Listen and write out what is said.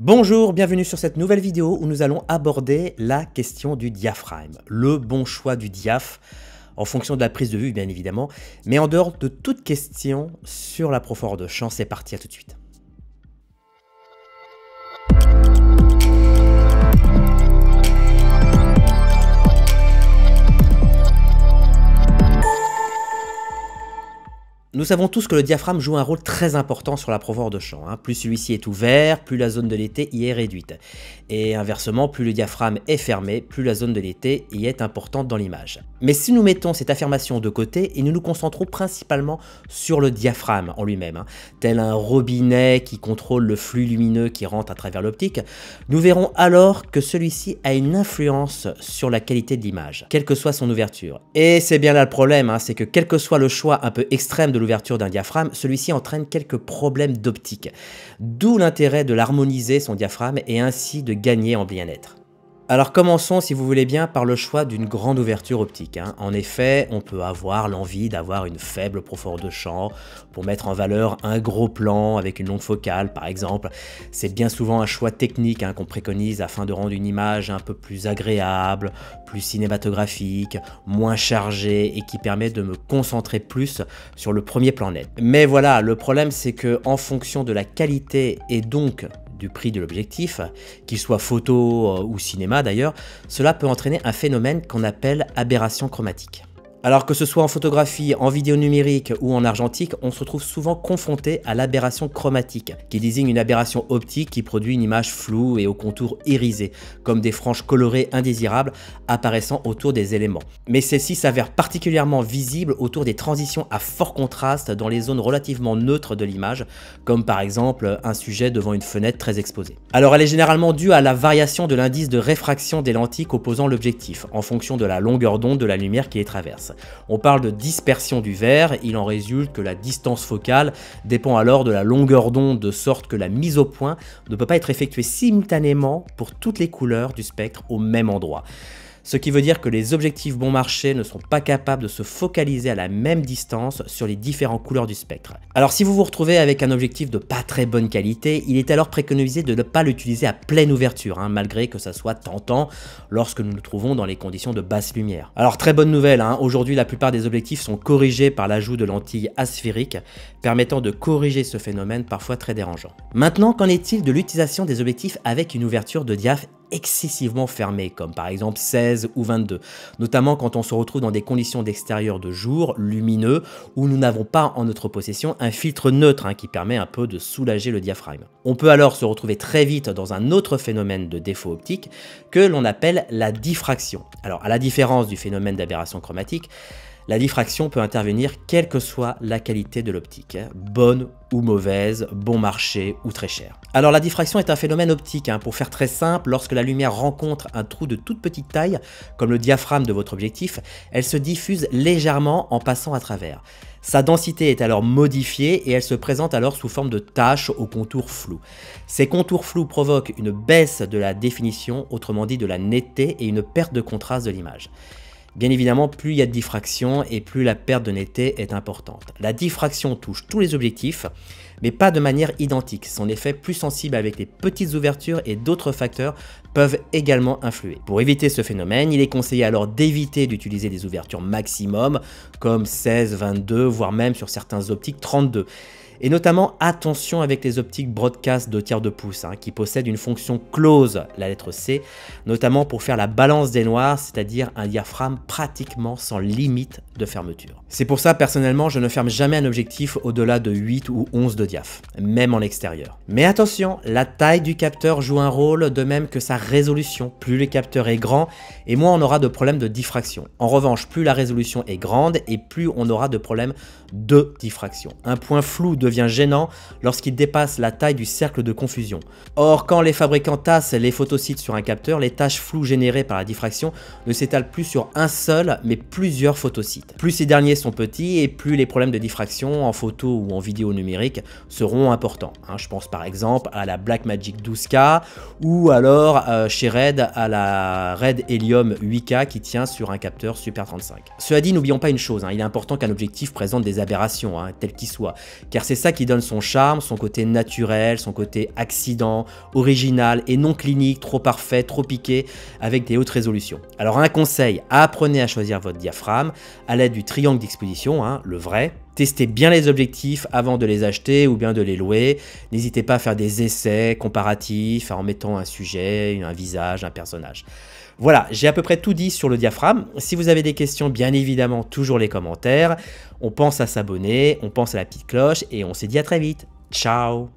Bonjour, bienvenue sur cette nouvelle vidéo où nous allons aborder la question du diaphragme, le bon choix du diaph en fonction de la prise de vue bien évidemment, mais en dehors de toute question sur la profondeur de champ, c'est parti à tout de suite. Nous savons tous que le diaphragme joue un rôle très important sur la profondeur de champ. Hein. Plus celui-ci est ouvert, plus la zone de l'été y est réduite. Et inversement, plus le diaphragme est fermé, plus la zone de l'été y est importante dans l'image. Mais si nous mettons cette affirmation de côté et nous nous concentrons principalement sur le diaphragme en lui-même, hein, tel un robinet qui contrôle le flux lumineux qui rentre à travers l'optique, nous verrons alors que celui-ci a une influence sur la qualité de l'image, quelle que soit son ouverture. Et c'est bien là le problème, hein, c'est que quel que soit le choix un peu extrême de l'ouverture d'un diaphragme, celui-ci entraîne quelques problèmes d'optique. D'où l'intérêt de l'harmoniser son diaphragme et ainsi de gagner en bien-être. Alors commençons, si vous voulez bien, par le choix d'une grande ouverture optique. Hein. En effet, on peut avoir l'envie d'avoir une faible profondeur de champ pour mettre en valeur un gros plan avec une longue focale, par exemple. C'est bien souvent un choix technique hein, qu'on préconise afin de rendre une image un peu plus agréable, plus cinématographique, moins chargée et qui permet de me concentrer plus sur le premier plan net. Mais voilà, le problème c'est que en fonction de la qualité et donc du prix de l'objectif, qu'il soit photo euh, ou cinéma d'ailleurs, cela peut entraîner un phénomène qu'on appelle aberration chromatique. Alors que ce soit en photographie, en vidéo numérique ou en argentique, on se retrouve souvent confronté à l'aberration chromatique, qui désigne une aberration optique qui produit une image floue et aux contours irisés, comme des franges colorées indésirables apparaissant autour des éléments. Mais celle-ci s'avère particulièrement visible autour des transitions à fort contraste dans les zones relativement neutres de l'image, comme par exemple un sujet devant une fenêtre très exposée. Alors elle est généralement due à la variation de l'indice de réfraction des lentilles composant l'objectif, en fonction de la longueur d'onde de la lumière qui les traverse. On parle de dispersion du verre, il en résulte que la distance focale dépend alors de la longueur d'onde de sorte que la mise au point ne peut pas être effectuée simultanément pour toutes les couleurs du spectre au même endroit ce qui veut dire que les objectifs bon marché ne sont pas capables de se focaliser à la même distance sur les différentes couleurs du spectre. Alors si vous vous retrouvez avec un objectif de pas très bonne qualité, il est alors préconisé de ne pas l'utiliser à pleine ouverture, hein, malgré que ça soit tentant lorsque nous nous trouvons dans les conditions de basse lumière. Alors très bonne nouvelle, hein. aujourd'hui la plupart des objectifs sont corrigés par l'ajout de lentilles asphériques, permettant de corriger ce phénomène parfois très dérangeant. Maintenant, qu'en est-il de l'utilisation des objectifs avec une ouverture de diaph excessivement fermés, comme par exemple 16 ou 22, notamment quand on se retrouve dans des conditions d'extérieur de jour, lumineux, où nous n'avons pas en notre possession un filtre neutre hein, qui permet un peu de soulager le diaphragme. On peut alors se retrouver très vite dans un autre phénomène de défaut optique que l'on appelle la diffraction. Alors à la différence du phénomène d'aberration chromatique, la diffraction peut intervenir quelle que soit la qualité de l'optique, hein. bonne ou mauvaise, bon marché ou très cher. Alors la diffraction est un phénomène optique, hein. pour faire très simple, lorsque la lumière rencontre un trou de toute petite taille, comme le diaphragme de votre objectif, elle se diffuse légèrement en passant à travers. Sa densité est alors modifiée et elle se présente alors sous forme de taches aux contours flous. Ces contours flous provoquent une baisse de la définition, autrement dit de la netteté et une perte de contraste de l'image. Bien évidemment, plus il y a de diffraction et plus la perte de netteté est importante. La diffraction touche tous les objectifs, mais pas de manière identique. Son effet plus sensible avec les petites ouvertures et d'autres facteurs peuvent également influer. Pour éviter ce phénomène, il est conseillé alors d'éviter d'utiliser des ouvertures maximum, comme 16, 22, voire même sur certains optiques 32. Et notamment attention avec les optiques broadcast de tiers de pouce, hein, qui possèdent une fonction close, la lettre C, notamment pour faire la balance des noirs, c'est-à-dire un diaphragme pratiquement sans limite de fermeture. C'est pour ça personnellement je ne ferme jamais un objectif au-delà de 8 ou 11 de diaph, même en extérieur. Mais attention, la taille du capteur joue un rôle de même que sa résolution. Plus le capteur est grand et moins on aura de problèmes de diffraction. En revanche, plus la résolution est grande et plus on aura de problèmes de diffraction. Un point flou de devient gênant lorsqu'il dépasse la taille du cercle de confusion. Or, quand les fabricants tassent les photosites sur un capteur, les taches floues générées par la diffraction ne s'étalent plus sur un seul, mais plusieurs photosites. Plus ces derniers sont petits et plus les problèmes de diffraction en photo ou en vidéo numérique seront importants. Hein. je pense par exemple à la Blackmagic 12K ou alors euh, chez Red à la Red Helium 8K qui tient sur un capteur Super 35. Cela dit, n'oublions pas une chose, hein, il est important qu'un objectif présente des aberrations, hein, tel qu'il soit, car c'est c'est ça qui donne son charme, son côté naturel, son côté accident, original et non clinique, trop parfait, trop piqué, avec des hautes résolutions. Alors un conseil, apprenez à choisir votre diaphragme à l'aide du triangle d'exposition, hein, le vrai, Testez bien les objectifs avant de les acheter ou bien de les louer. N'hésitez pas à faire des essais comparatifs en mettant un sujet, un visage, un personnage. Voilà, j'ai à peu près tout dit sur le diaphragme. Si vous avez des questions, bien évidemment, toujours les commentaires. On pense à s'abonner, on pense à la petite cloche et on s'est dit à très vite. Ciao